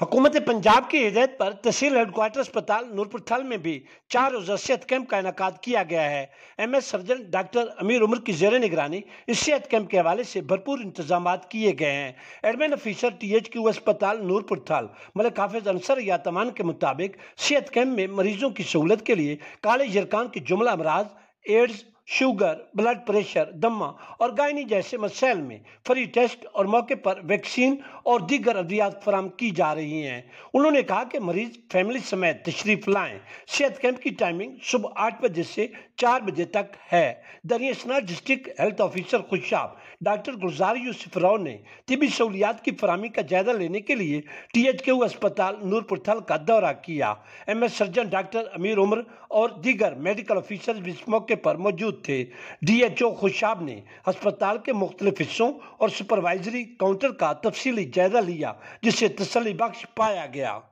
हुकूमत पंजाब की हिदायत पर तहसील हेडकोार्टर अस्पताल नूरपुरथल में भी चार रोजा सेहत कैंप का इनका किया गया है एम एस सर्जन डॉक्टर अमीर उमर की जेर निगरानी इस सेहत कैंप के हवाले से भरपूर इंतजाम किए गए हैं admin officer T H Q अस्पताल नूरपुरथल मलिक हाफिज या यातमान के मुताबिक सेहत कैंप में मरीजों की सहूलत के लिए काले जरकान के जुमला अमराज एड्स शुगर ब्लड प्रेशर दमा और गायनी जैसे मसाइल में फ्री टेस्ट और मौके पर वैक्सीन और दीगर अद्वियात फराम की जा रही हैं उन्होंने कहा कि मरीज फैमिली समेत तशरीफ लाएं सेहत कैंप की टाइमिंग सुबह आठ बजे से चार बजे तक है दरियासना district health officer Khushab doctor Gulzar Yusuf Rao ने तबी सहूलियात की फरहमी का जायजा लेने के लिए टी एच के अस्पताल नूरपुर थल का दौरा किया एम एस सर्जन डॉक्टर अमीर उमर और दीगर मेडिकल ऑफिसर भी इस मौके पर मौजूद थे डीएचओ खुशाब ने अस्पताल के मुख्तलिफ हिस्सों और सुपरवाइजरी काउंटर का तफसली जायजा लिया जिसे तसली बख्श पाया गया